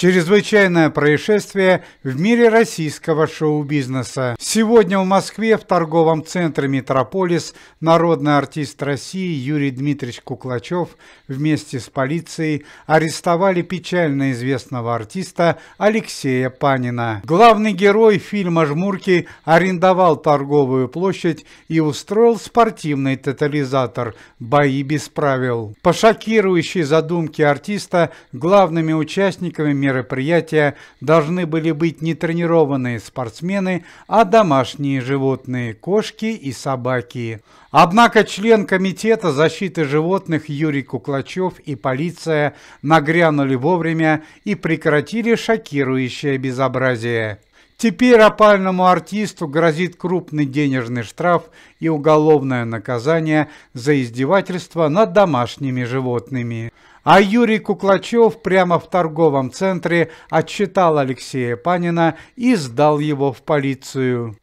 Чрезвычайное происшествие в мире российского шоу-бизнеса. Сегодня в Москве в торговом центре «Метрополис» народный артист России Юрий Дмитриевич Куклачев вместе с полицией арестовали печально известного артиста Алексея Панина. Главный герой фильма «Жмурки» арендовал торговую площадь и устроил спортивный тотализатор «Бои без правил». По шокирующей задумке артиста главными участниками мероприятия должны были быть не тренированные спортсмены, а домашние животные – кошки и собаки. Однако член Комитета защиты животных Юрий Куклачев и полиция нагрянули вовремя и прекратили шокирующее безобразие. Теперь опальному артисту грозит крупный денежный штраф и уголовное наказание за издевательство над домашними животными. А Юрий Куклачев прямо в торговом центре отчитал Алексея Панина и сдал его в полицию.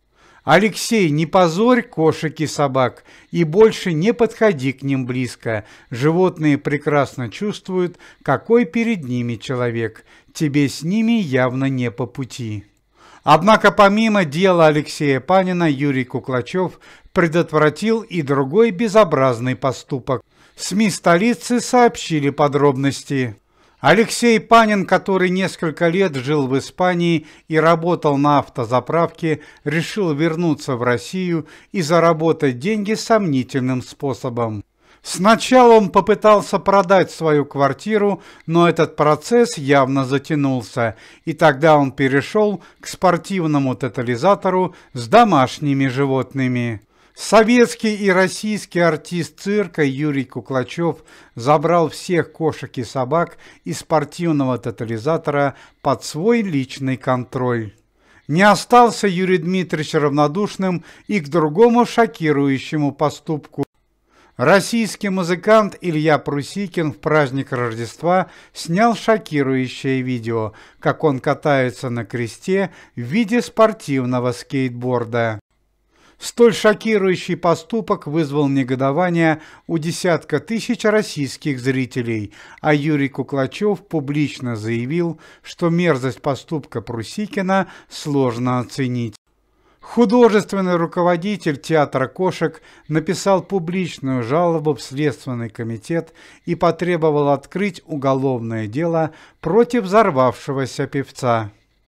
«Алексей, не позорь кошек и собак и больше не подходи к ним близко. Животные прекрасно чувствуют, какой перед ними человек. Тебе с ними явно не по пути». Однако помимо дела Алексея Панина, Юрий Куклачев предотвратил и другой безобразный поступок. СМИ столицы сообщили подробности. Алексей Панин, который несколько лет жил в Испании и работал на автозаправке, решил вернуться в Россию и заработать деньги сомнительным способом. Сначала он попытался продать свою квартиру, но этот процесс явно затянулся, и тогда он перешел к спортивному тотализатору с домашними животными. Советский и российский артист цирка Юрий Куклачев забрал всех кошек и собак из спортивного тотализатора под свой личный контроль. Не остался Юрий Дмитриевич равнодушным и к другому шокирующему поступку. Российский музыкант Илья Прусикин в праздник Рождества снял шокирующее видео, как он катается на кресте в виде спортивного скейтборда. Столь шокирующий поступок вызвал негодование у десятка тысяч российских зрителей, а Юрий Куклачев публично заявил, что мерзость поступка Прусикина сложно оценить. Художественный руководитель театра кошек написал публичную жалобу в Следственный комитет и потребовал открыть уголовное дело против взорвавшегося певца.